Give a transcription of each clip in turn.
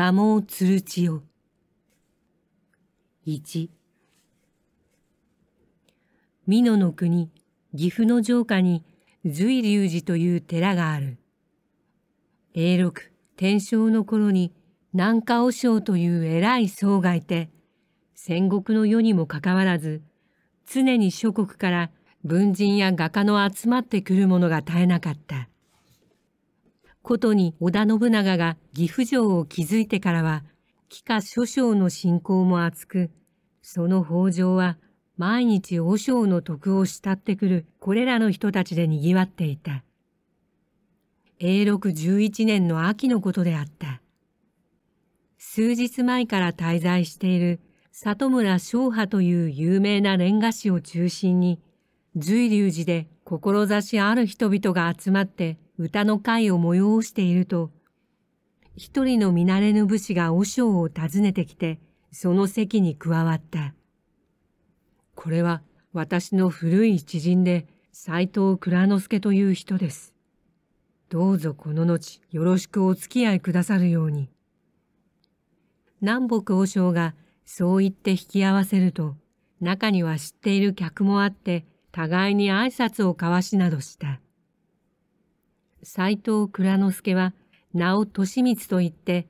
賀茂鶴千代1美濃の国岐阜の城下に随龍寺という寺がある永禄天正の頃に南下和尚という偉い僧がいて戦国の世にもかかわらず常に諸国から文人や画家の集まってくるものが絶えなかった。ことに織田信長が岐阜城を築いてからは、帰化諸将の信仰も厚く、その北条は毎日和尚の徳を慕ってくるこれらの人たちで賑わっていた。永禄十一年の秋のことであった。数日前から滞在している里村昭波という有名な連ンガ師を中心に、随流寺で志ある人々が集まって歌の会を催していると、一人の見慣れぬ武士が和尚を訪ねてきて、その席に加わった。これは私の古い知人で、斎藤蔵之介という人です。どうぞこの後よろしくお付き合いくださるように。南北和尚がそう言って引き合わせると、中には知っている客もあって、互いに挨拶を交わしなどした。斎藤蔵之助は名を利光と言って、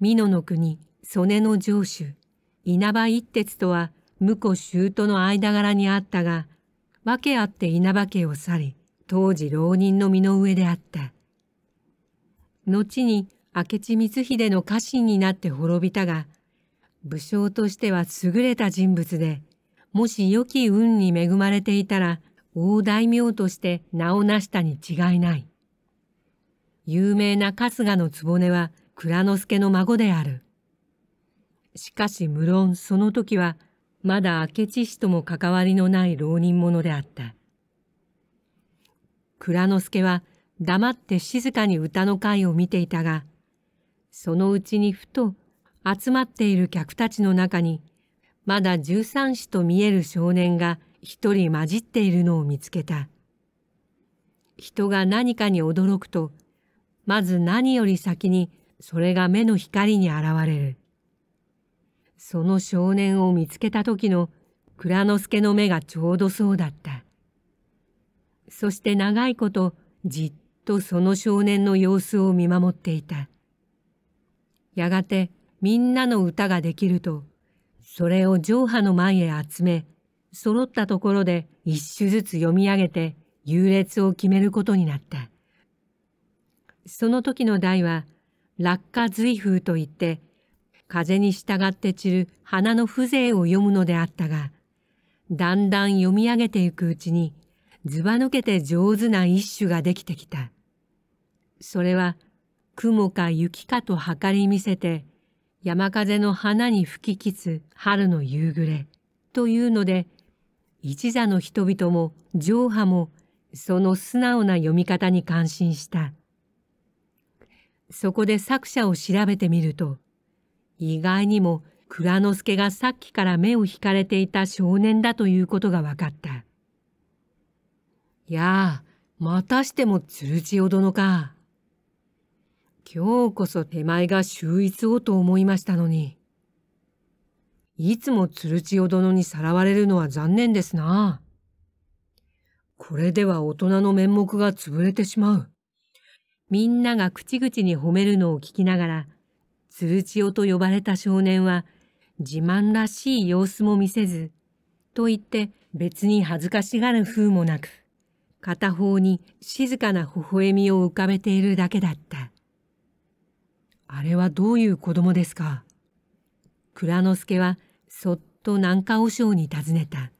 美濃の国、曽根の城主、稲葉一徹とは婿舅との間柄にあったが、訳あって稲葉家を去り、当時浪人の身の上であった。後に明智光秀の家臣になって滅びたが、武将としては優れた人物で、もし良き運に恵まれていたら、大大名として名を成したに違いない。有名な春日の局は蔵之助の孫である。しかし無論その時はまだ明智氏とも関わりのない浪人者であった。蔵之助は黙って静かに歌の会を見ていたが、そのうちにふと集まっている客たちの中に、まだ十三子と見える少年が一人混じっているのを見つけた。人が何かに驚くと、まず何より先にそれが目の光に現れる。その少年を見つけた時の蔵之介の目がちょうどそうだった。そして長いことじっとその少年の様子を見守っていた。やがてみんなの歌ができると、それを上波の前へ集め、揃ったところで一首ずつ読み上げて優劣を決めることになった。その時の台は落下随風といって風に従って散る花の風情を読むのであったがだんだん読み上げていくうちにずば抜けて上手な一首ができてきた。それは雲か雪かと測り見せて山風の花に吹ききつ春の夕暮れというので一座の人々も上波もその素直な読み方に感心した。そこで作者を調べてみると、意外にも蔵之介がさっきから目を引かれていた少年だということが分かった。やあ、またしても鶴千代殿か。今日こそ手前が秀逸をと思いましたのに。いつも鶴千代殿にさらわれるのは残念ですな。これでは大人の面目が潰れてしまう。みんなが口々に褒めるのを聞きながら、鶴千代と呼ばれた少年は、自慢らしい様子も見せず、と言って別に恥ずかしがる風もなく、片方に静かな微笑みを浮かべているだけだった。あれはどういう子供ですか蔵之介はそっと南下和尚に尋ねた。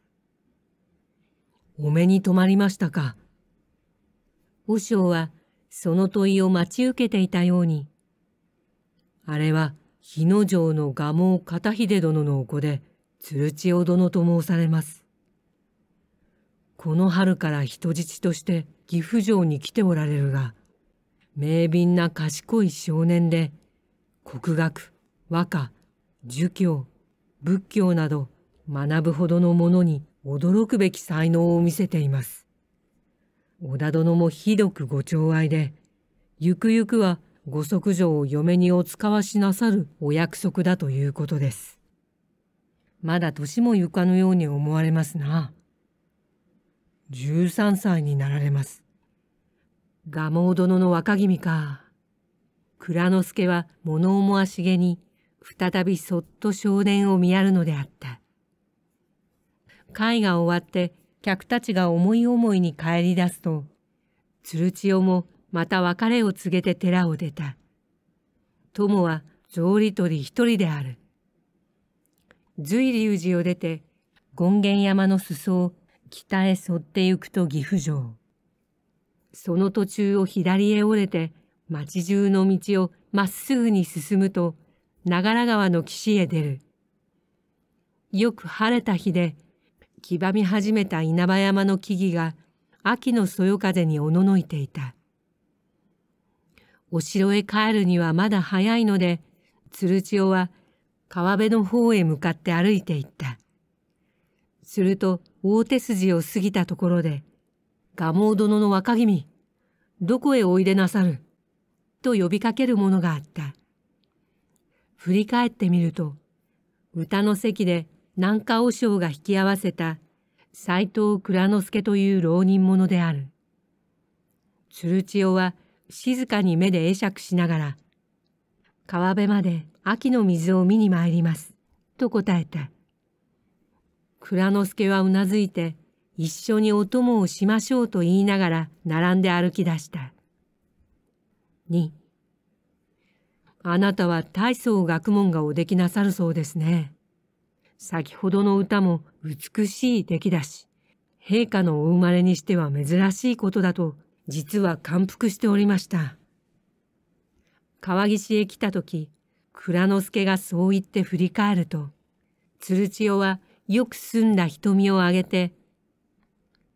お目に留まりましたか和尚はその問いを待ち受けていたように。あれは日野城の蒲生片秀殿のお子で鶴千代殿と申されます。この春から人質として岐阜城に来ておられるが、明敏な賢い少年で、国学、和歌、儒教、仏教など学ぶほどのものに驚くべき才能を見せています。織田殿もひどくご寵愛で、ゆくゆくはご息女を嫁にお使わしなさるお約束だということです。まだ年も床のように思われますな。13歳になられます。蒲生殿の若君か。蔵之介は物思わしげに、再びそっと少年を見やるのであった。会が終わって客たちが思い思いに帰り出すと、鶴千代もまた別れを告げて寺を出た。友は草履取り一人である。随龍寺を出て、権現山の裾を北へ沿って行くと岐阜城。その途中を左へ折れて、町中の道をまっすぐに進むと、長良川の岸へ出る。よく晴れた日で、黄ばみ始めた稲葉山の木々が秋のそよ風におののいていた。お城へ帰るにはまだ早いので、鶴千代は川辺の方へ向かって歩いていった。すると大手筋を過ぎたところで、蒲生殿の若君、どこへおいでなさる、と呼びかけるものがあった。振り返ってみると、歌の席で南下和尚が引き合わせた斎藤蔵之助という浪人者である。鶴千代は静かに目で会釈しながら、川辺まで秋の水を見に参ります、と答えた。蔵之助はうなずいて、一緒にお供をしましょうと言いながら並んで歩き出した。2あなたは大層学問がおできなさるそうですね。先ほどの歌も美しい出来だし、陛下のお生まれにしては珍しいことだと、実は感服しておりました。川岸へ来た時、蔵之助がそう言って振り返ると、鶴千代はよく澄んだ瞳をあげて、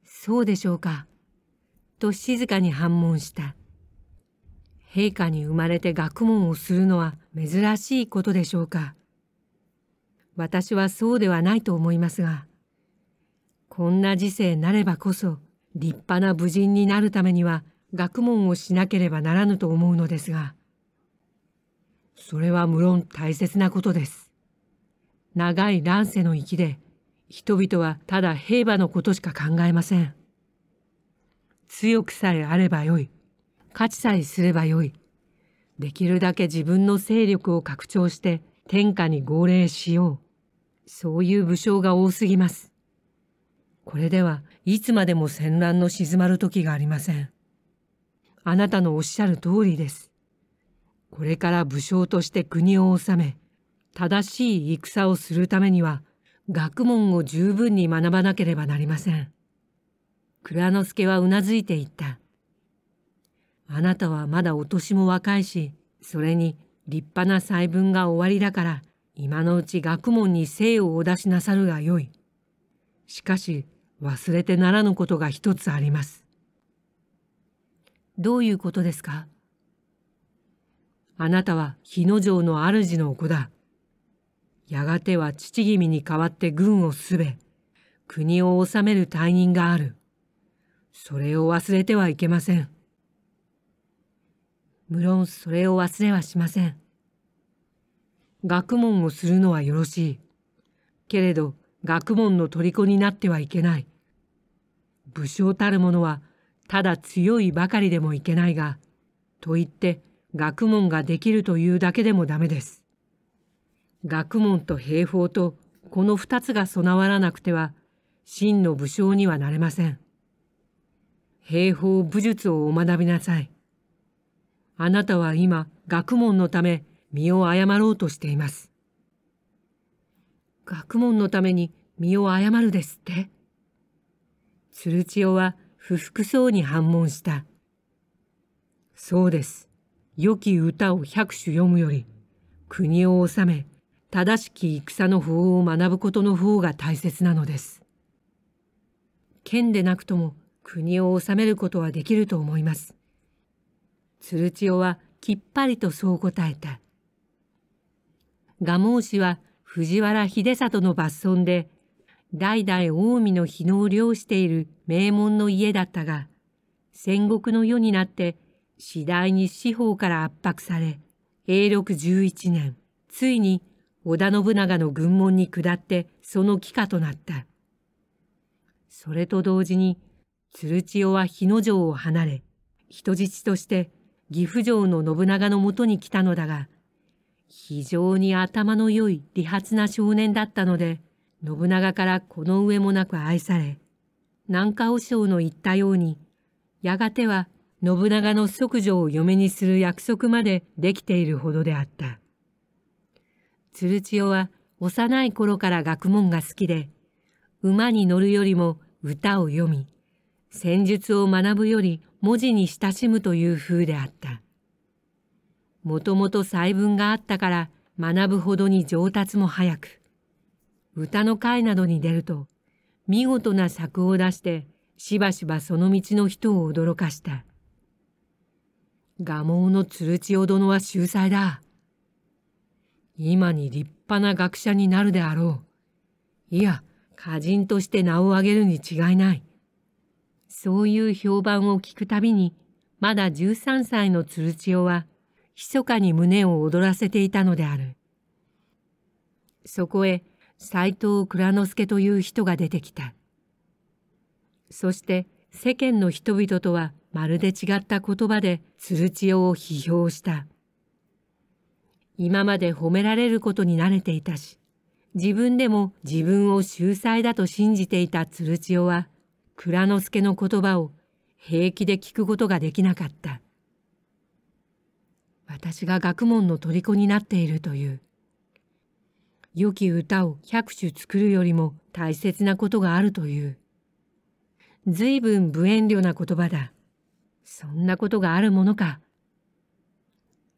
そうでしょうか、と静かに反問した。陛下に生まれて学問をするのは珍しいことでしょうか。私はそうではないと思いますがこんな時世なればこそ立派な武人になるためには学問をしなければならぬと思うのですがそれは無論大切なことです長い乱世の域で人々はただ平和のことしか考えません強くさえあればよい価値さえすればよいできるだけ自分の勢力を拡張して天下に号令しようそういう武将が多すぎます。これではいつまでも戦乱の静まる時がありません。あなたのおっしゃる通りです。これから武将として国を治め、正しい戦をするためには、学問を十分に学ばなければなりません。蔵之介はうなずいていった。あなたはまだお年も若いし、それに立派な細分が終わりだから、今のうち学問に精をお出しなさるがよい。しかし忘れてならぬことが一つあります。どういうことですかあなたは日野城の主の子だ。やがては父君に代わって軍をすべ、国を治める隊員がある。それを忘れてはいけません。無論それを忘れはしません。学問をするのはよろしい。けれど学問の虜になってはいけない。武将たる者はただ強いばかりでもいけないが、と言って学問ができるというだけでもダメです。学問と兵法とこの二つが備わらなくては、真の武将にはなれません。兵法武術をお学びなさい。あなたは今、学問のため、身を誤ろうとしています。学問のために身を誤るですって鶴千代は不服そうに反問した。そうです。良き歌を百首読むより、国を治め、正しき戦の法を学ぶことの方が大切なのです。剣でなくとも国を治めることはできると思います。鶴千代はきっぱりとそう答えた。蒲生氏は藤原秀里の抜村で、代々近江の日のを漁している名門の家だったが、戦国の世になって次第に司法から圧迫され、永禄11年、ついに織田信長の軍門に下ってその帰化となった。それと同時に、鶴千代は日野城を離れ、人質として岐阜城の信長のもとに来たのだが、非常に頭の良い理髪な少年だったので、信長からこの上もなく愛され、南下和尚の言ったように、やがては信長の即女を嫁にする約束までできているほどであった。鶴千代は幼い頃から学問が好きで、馬に乗るよりも歌を読み、戦術を学ぶより文字に親しむという風であった。もともと細文があったから学ぶほどに上達も早く、歌の会などに出ると、見事な作を出して、しばしばその道の人を驚かした。蒲生の鶴千代殿は秀才だ。今に立派な学者になるであろう。いや、歌人として名を上げるに違いない。そういう評判を聞くたびに、まだ13歳の鶴千代は、密かに胸を躍らせていたのであるそこへ斎藤蔵之介という人が出てきたそして世間の人々とはまるで違った言葉で鶴千代を批評した今まで褒められることに慣れていたし自分でも自分を秀才だと信じていた鶴千代は蔵之介の言葉を平気で聞くことができなかった私が学問の虜になっているという良き歌を百首作るよりも大切なことがあるという随分無遠慮な言葉だそんなことがあるものか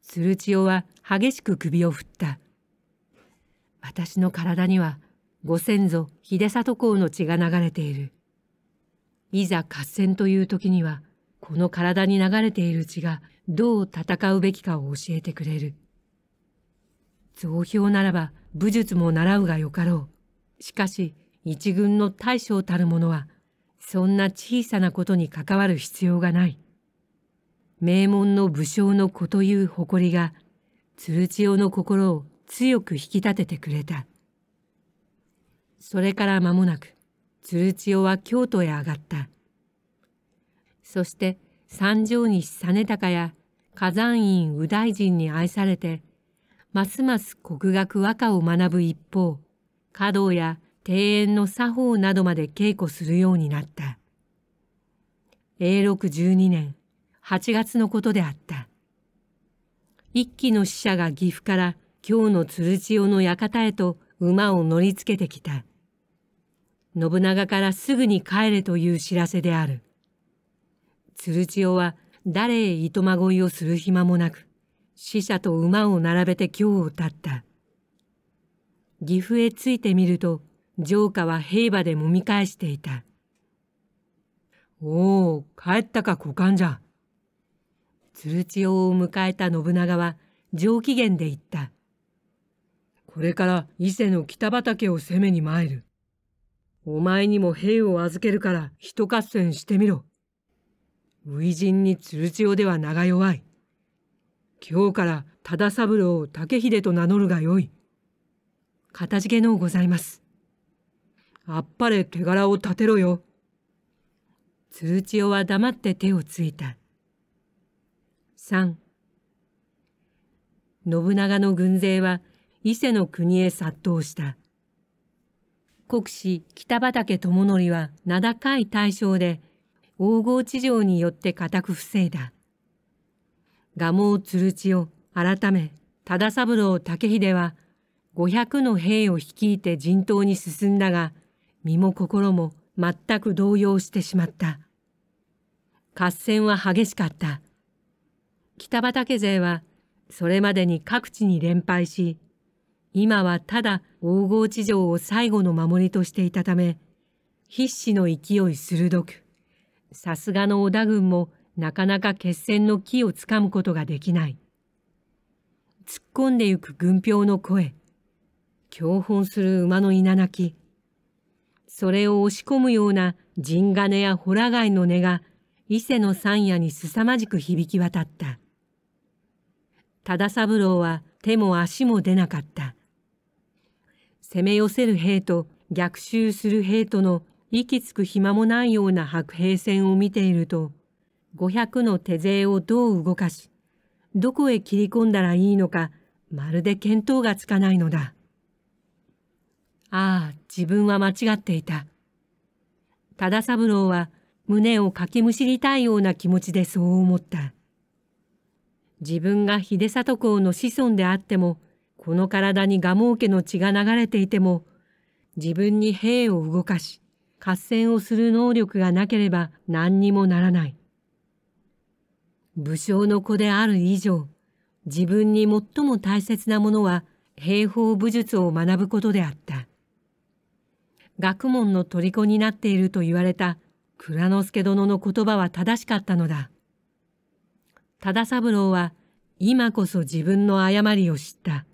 鶴千代は激しく首を振った私の体にはご先祖秀里公の血が流れているいざ合戦という時にはこの体に流れている血がどう戦うべきかを教えてくれる。増評ならば武術も習うがよかろう。しかし一軍の大将たる者はそんな小さなことに関わる必要がない。名門の武将の子という誇りが鶴千代の心を強く引き立ててくれた。それから間もなく鶴千代は京都へ上がった。そして三条西実高や火山院右大臣に愛されてますます国学和歌を学ぶ一方華道や庭園の作法などまで稽古するようになった永禄12年8月のことであった一騎の使者が岐阜から京の鶴千代の館へと馬を乗りつけてきた信長からすぐに帰れという知らせである鶴千代は誰へ糸まごいをする暇もなく、死者と馬を並べて今日を立った。岐阜へ着いてみると、城下は兵馬でもみ返していた。おお、帰ったか股間じゃ。鶴千代を迎えた信長は上機嫌で言った。これから伊勢の北畑を攻めに参る。お前にも兵を預けるから一合戦してみろ。初陣に鶴千代では長弱い。今日から忠三郎を竹秀と名乗るがよい。かたじけのうございます。あっぱれ手柄を立てろよ。鶴千代は黙って手をついた。三。信長の軍勢は伊勢の国へ殺到した。国士北畠智則は名高い大将で黄金地上によって固く防いだ。蒲生鶴千代改め忠三郎武秀は500の兵を率いて陣頭に進んだが身も心も全く動揺してしまった合戦は激しかった北畠勢はそれまでに各地に連敗し今はただ黄金地上を最後の守りとしていたため必死の勢い鋭くさすがの織田軍もなかなか決戦の木をつかむことができない。突っ込んでゆく軍票の声、狂奔する馬の稲鳴き、それを押し込むような陣金やホラ貝の音が伊勢の山野に凄まじく響き渡った。忠三郎は手も足も出なかった。攻め寄せる兵と逆襲する兵との息つく暇もないような白兵戦を見ていると五百の手勢をどう動かしどこへ切り込んだらいいのかまるで見当がつかないのだああ自分は間違っていた忠三郎は胸をかきむしりたいような気持ちでそう思った自分が秀里公の子孫であってもこの体に蒲生家の血が流れていても自分に兵を動かし合戦をする能力がなければ何にもならない。武将の子である以上、自分に最も大切なものは兵法武術を学ぶことであった。学問の虜になっていると言われた蔵之介殿の言葉は正しかったのだ。忠三郎は今こそ自分の誤りを知った。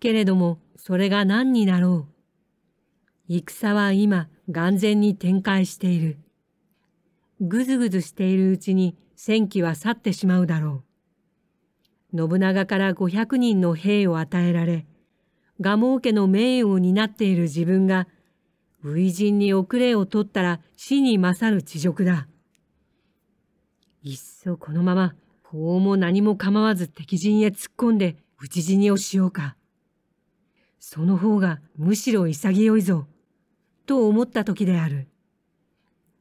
けれどもそれが何になろう。戦は今、眼前に展開している。ぐずぐずしているうちに戦機は去ってしまうだろう。信長から500人の兵を与えられ、蒲生家の名誉を担っている自分が、初陣に遅れを取ったら死に勝る恥辱だ。いっそこのまま、法も何も構わず敵陣へ突っ込んで討ち死にをしようか。その方がむしろ潔いぞ。と思った時である。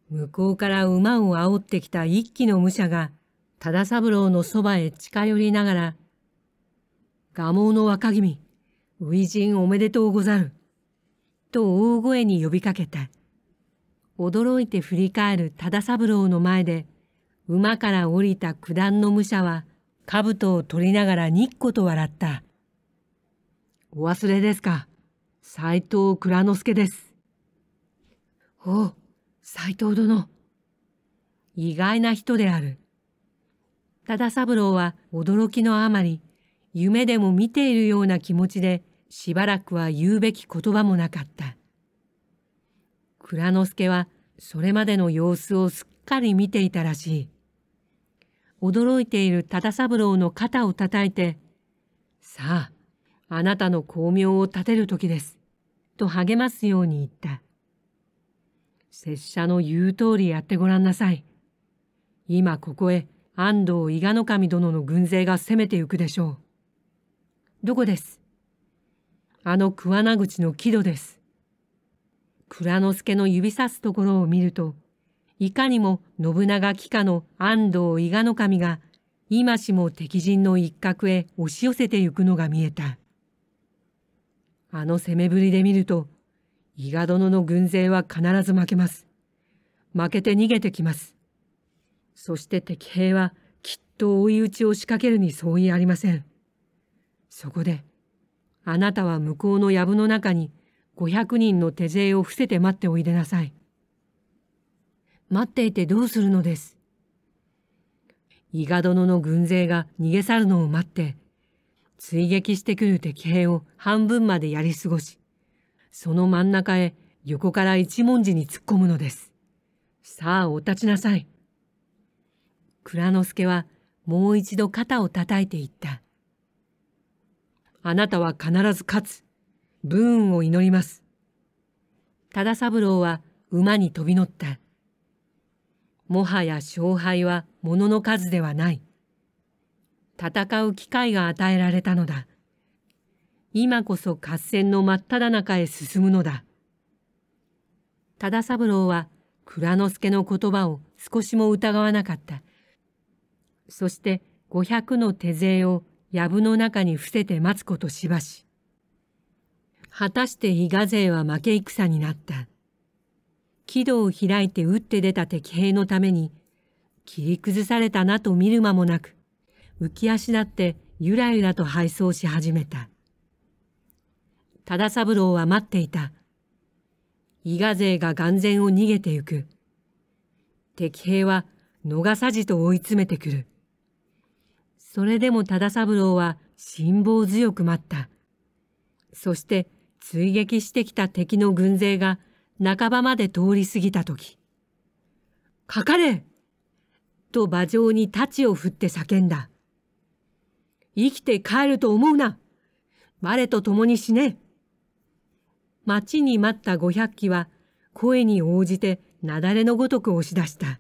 向こうから馬を煽ってきた一騎の武者が、忠三郎のそばへ近寄りながら、蒲生の若君、初陣おめでとうござる。と大声に呼びかけた。驚いて振り返る忠三郎の前で、馬から降りた九段の武者は、兜を取りながらにっこと笑った。お忘れですか。斎藤蔵之介です。おう、斎藤殿。意外な人である。忠三郎は驚きのあまり、夢でも見ているような気持ちで、しばらくは言うべき言葉もなかった。蔵之介は、それまでの様子をすっかり見ていたらしい。驚いている忠三郎の肩を叩いて、さあ、あなたの巧妙を立てる時です。と励ますように言った。拙者の言う通りやってごらんなさい。今ここへ安藤伊賀守殿の軍勢が攻めてゆくでしょう。どこですあの桑名口の木戸です。蔵之助の指さすところを見ると、いかにも信長帰下の安藤伊賀守が今しも敵陣の一角へ押し寄せてゆくのが見えた。あの攻めぶりで見ると、伊賀殿の軍勢は必ず負けます。負けて逃げてきます。そして敵兵はきっと追い打ちを仕掛けるに相違ありません。そこで、あなたは向こうの藪の中に五百人の手勢を伏せて待っておいでなさい。待っていてどうするのです。伊賀殿の軍勢が逃げ去るのを待って、追撃してくる敵兵を半分までやり過ごし、その真ん中へ横から一文字に突っ込むのです。さあお立ちなさい。蔵之介はもう一度肩を叩いていった。あなたは必ず勝つ。武運を祈ります。忠三郎は馬に飛び乗った。もはや勝敗は物の数ではない。戦う機会が与えられたのだ。今こそ合戦の真っ只中へ進むのだ。忠三郎は蔵之助の言葉を少しも疑わなかった。そして五百の手勢を藪の中に伏せて待つことしばし。果たして伊賀勢は負け戦になった。軌道を開いて打って出た敵兵のために、切り崩されたなと見る間もなく、浮き足立ってゆらゆらと敗走し始めた。忠三郎は待っていた。伊賀勢が眼前を逃げてゆく。敵兵は逃さじと追い詰めてくる。それでも忠三郎は辛抱強く待った。そして追撃してきた敵の軍勢が半ばまで通り過ぎた時。かかれと馬上に太刀を振って叫んだ。生きて帰ると思うな我と共に死ね待ちに待った500機は声に応じて雪崩のごとく押し出した。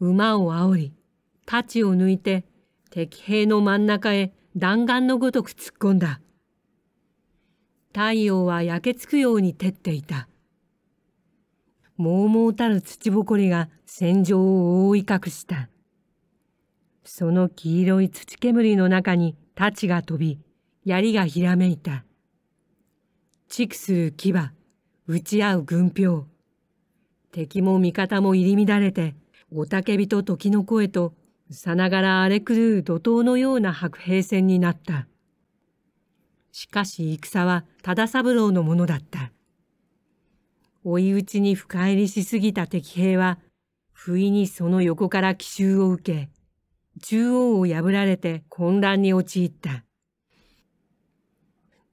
馬を煽り、太刀を抜いて敵兵の真ん中へ弾丸のごとく突っ込んだ。太陽は焼けつくように照っていた。もうもうたる土ぼこりが戦場を覆い隠した。その黄色い土煙の中に太刀が飛び、槍がひらめいた。畜する牙、打ち合う軍票。敵も味方も入り乱れて、おたけびと時の声と、さながら荒れ狂う怒涛のような白兵戦になった。しかし戦は忠三郎のものだった。追い打ちに深入りしすぎた敵兵は、不意にその横から奇襲を受け、中央を破られて混乱に陥った。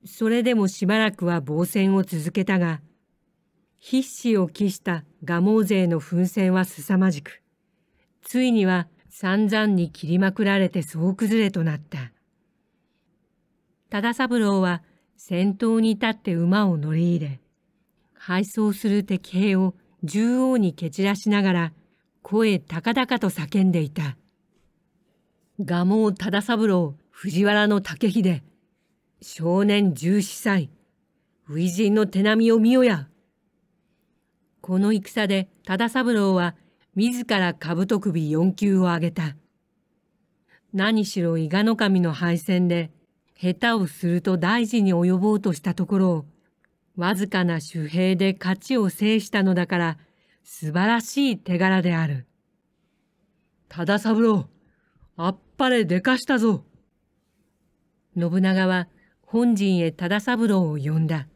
それでもしばらくは防戦を続けたが必死を期した蒲生勢の奮戦は凄まじくついには散々に切りまくられて総崩れとなった忠三郎は先頭に立って馬を乗り入れ敗走する敵兵を縦横に蹴散らしながら声高々と叫んでいた「蒲生忠三郎藤原の竹秀少年十四歳、初陣の手並みを見よや。この戦で忠三郎は自ら兜首四級を挙げた。何しろ伊賀の神の敗戦で、下手をすると大事に及ぼうとしたところを、わずかな守兵で勝ちを制したのだから、素晴らしい手柄である。忠三郎、あっぱれでかしたぞ。信長は本陣へ忠三郎を呼んだ。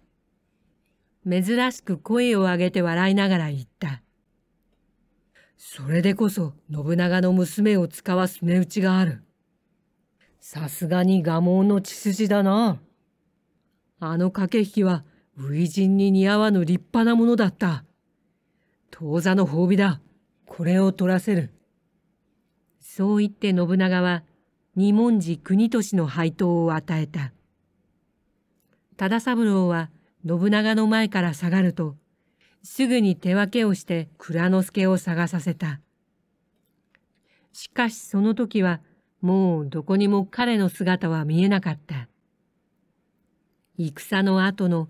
珍しく声を上げて笑いながら言った。それでこそ信長の娘を使わす値打ちがある。さすがに我慢の血筋だな。あの駆け引きは初陣に似合わぬ立派なものだった。当座の褒美だ。これを取らせる。そう言って信長は、二文字国俊の配当を与えた。忠三郎は信長の前から下がると、すぐに手分けをして蔵之助を探させた。しかしその時はもうどこにも彼の姿は見えなかった。戦の後の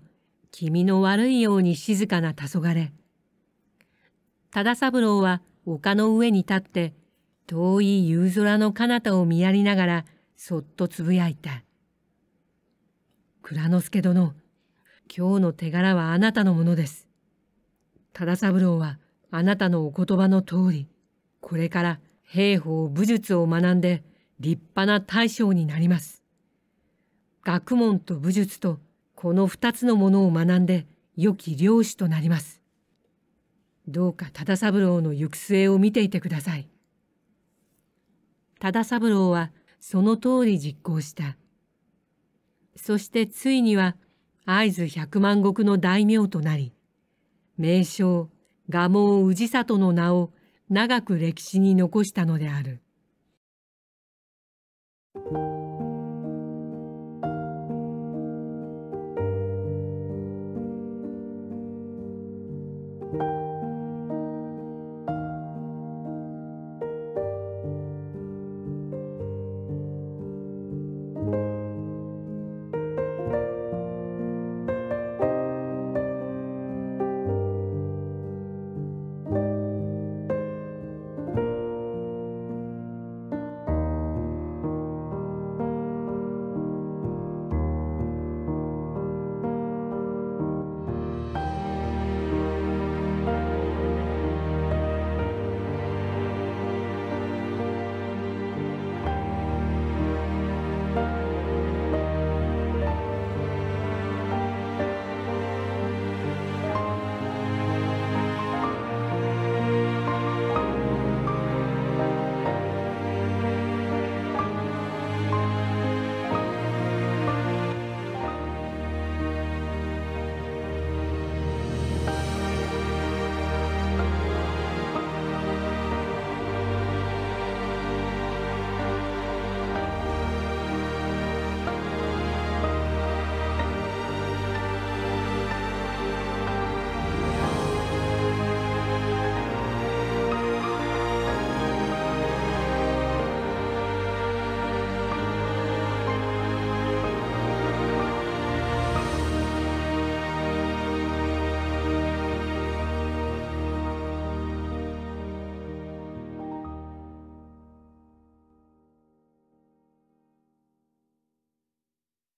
気味の悪いように静かな黄昏。忠三郎は丘の上に立って遠い夕空の彼方を見やりながらそっとつぶやいた。蔵之介殿今日の手柄はあなたのものです忠三郎はあなたのお言葉の通りこれから兵法武術を学んで立派な大将になります学問と武術とこの2つのものを学んで良き漁師となりますどうか忠三郎の行く末を見ていてください忠三郎はその通り実行したそしてついには会津百万石の大名となり、名将、蒲生氏里の名を長く歴史に残したのである。